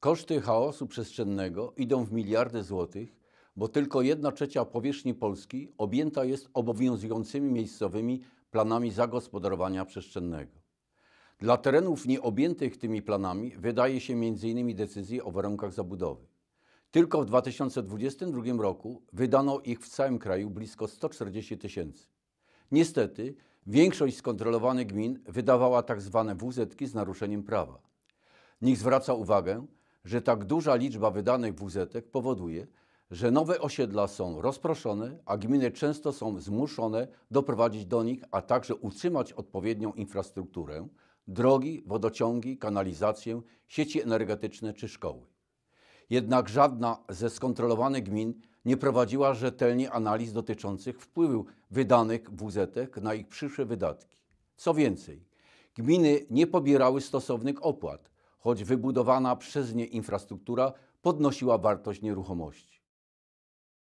Koszty chaosu przestrzennego idą w miliardy złotych, bo tylko jedna trzecia powierzchni Polski objęta jest obowiązującymi miejscowymi planami zagospodarowania przestrzennego. Dla terenów nieobjętych tymi planami wydaje się m.in. decyzje o warunkach zabudowy. Tylko w 2022 roku wydano ich w całym kraju blisko 140 tysięcy. Niestety większość skontrolowanych gmin wydawała tzw. Tak WZ-ki z naruszeniem prawa. Niech zwraca uwagę, że tak duża liczba wydanych WZ powoduje, że nowe osiedla są rozproszone, a gminy często są zmuszone doprowadzić do nich, a także utrzymać odpowiednią infrastrukturę, drogi, wodociągi, kanalizację, sieci energetyczne czy szkoły. Jednak żadna ze skontrolowanych gmin nie prowadziła rzetelnie analiz dotyczących wpływu wydanych WZ na ich przyszłe wydatki. Co więcej, gminy nie pobierały stosownych opłat, choć wybudowana przez nie infrastruktura podnosiła wartość nieruchomości.